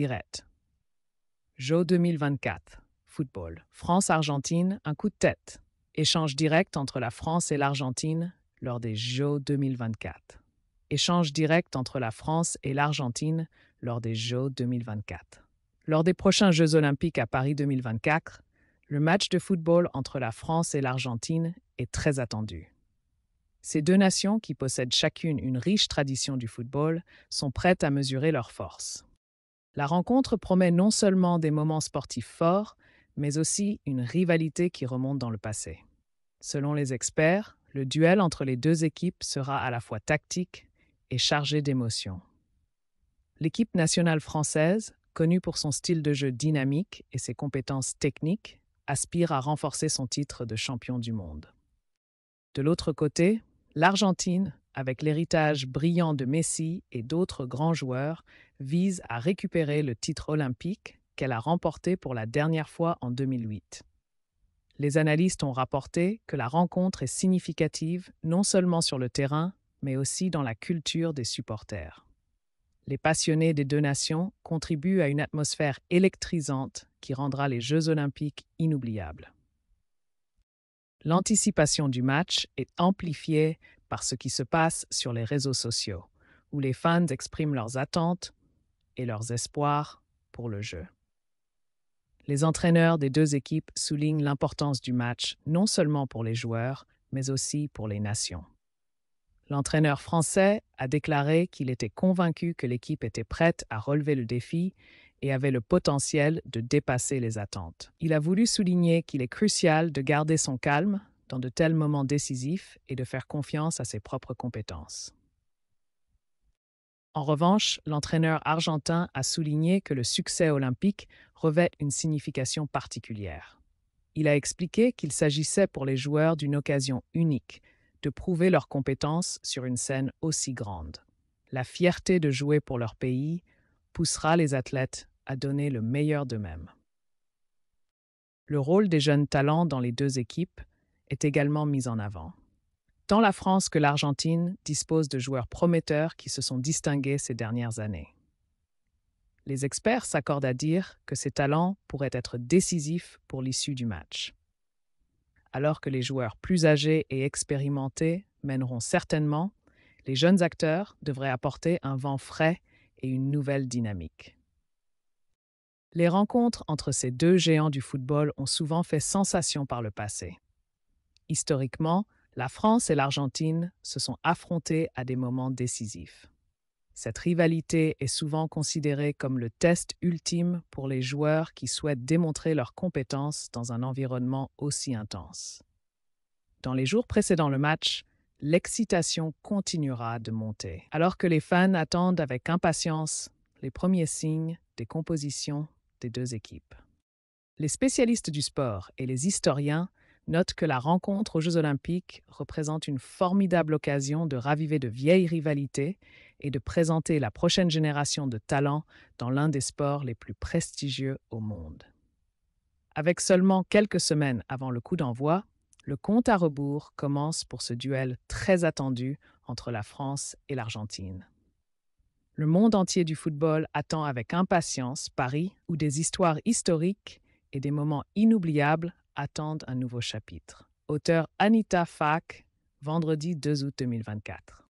direct. 2024. Football. France-Argentine, un coup de tête. Échange direct entre la France et l'Argentine lors des Jeux 2024. Échange direct entre la France et l'Argentine lors des Jeux 2024. Lors des prochains Jeux olympiques à Paris 2024, le match de football entre la France et l'Argentine est très attendu. Ces deux nations, qui possèdent chacune une riche tradition du football, sont prêtes à mesurer leurs forces. La rencontre promet non seulement des moments sportifs forts, mais aussi une rivalité qui remonte dans le passé. Selon les experts, le duel entre les deux équipes sera à la fois tactique et chargé d'émotions. L'équipe nationale française, connue pour son style de jeu dynamique et ses compétences techniques, aspire à renforcer son titre de champion du monde. De l'autre côté, l'Argentine, avec l'héritage brillant de Messi et d'autres grands joueurs, vise à récupérer le titre olympique qu'elle a remporté pour la dernière fois en 2008. Les analystes ont rapporté que la rencontre est significative non seulement sur le terrain, mais aussi dans la culture des supporters. Les passionnés des deux nations contribuent à une atmosphère électrisante qui rendra les Jeux olympiques inoubliables. L'anticipation du match est amplifiée par ce qui se passe sur les réseaux sociaux, où les fans expriment leurs attentes, et leurs espoirs pour le jeu. Les entraîneurs des deux équipes soulignent l'importance du match non seulement pour les joueurs, mais aussi pour les nations. L'entraîneur français a déclaré qu'il était convaincu que l'équipe était prête à relever le défi et avait le potentiel de dépasser les attentes. Il a voulu souligner qu'il est crucial de garder son calme dans de tels moments décisifs et de faire confiance à ses propres compétences. En revanche, l'entraîneur argentin a souligné que le succès olympique revêt une signification particulière. Il a expliqué qu'il s'agissait pour les joueurs d'une occasion unique de prouver leurs compétences sur une scène aussi grande. La fierté de jouer pour leur pays poussera les athlètes à donner le meilleur d'eux-mêmes. Le rôle des jeunes talents dans les deux équipes est également mis en avant. Tant la France que l'Argentine disposent de joueurs prometteurs qui se sont distingués ces dernières années. Les experts s'accordent à dire que ces talents pourraient être décisifs pour l'issue du match. Alors que les joueurs plus âgés et expérimentés mèneront certainement, les jeunes acteurs devraient apporter un vent frais et une nouvelle dynamique. Les rencontres entre ces deux géants du football ont souvent fait sensation par le passé. Historiquement, la France et l'Argentine se sont affrontées à des moments décisifs. Cette rivalité est souvent considérée comme le test ultime pour les joueurs qui souhaitent démontrer leurs compétences dans un environnement aussi intense. Dans les jours précédant le match, l'excitation continuera de monter, alors que les fans attendent avec impatience les premiers signes des compositions des deux équipes. Les spécialistes du sport et les historiens note que la rencontre aux Jeux olympiques représente une formidable occasion de raviver de vieilles rivalités et de présenter la prochaine génération de talents dans l'un des sports les plus prestigieux au monde. Avec seulement quelques semaines avant le coup d'envoi, le compte à rebours commence pour ce duel très attendu entre la France et l'Argentine. Le monde entier du football attend avec impatience Paris, où des histoires historiques et des moments inoubliables attendent un nouveau chapitre. Auteur Anita Fak, vendredi 2 août 2024.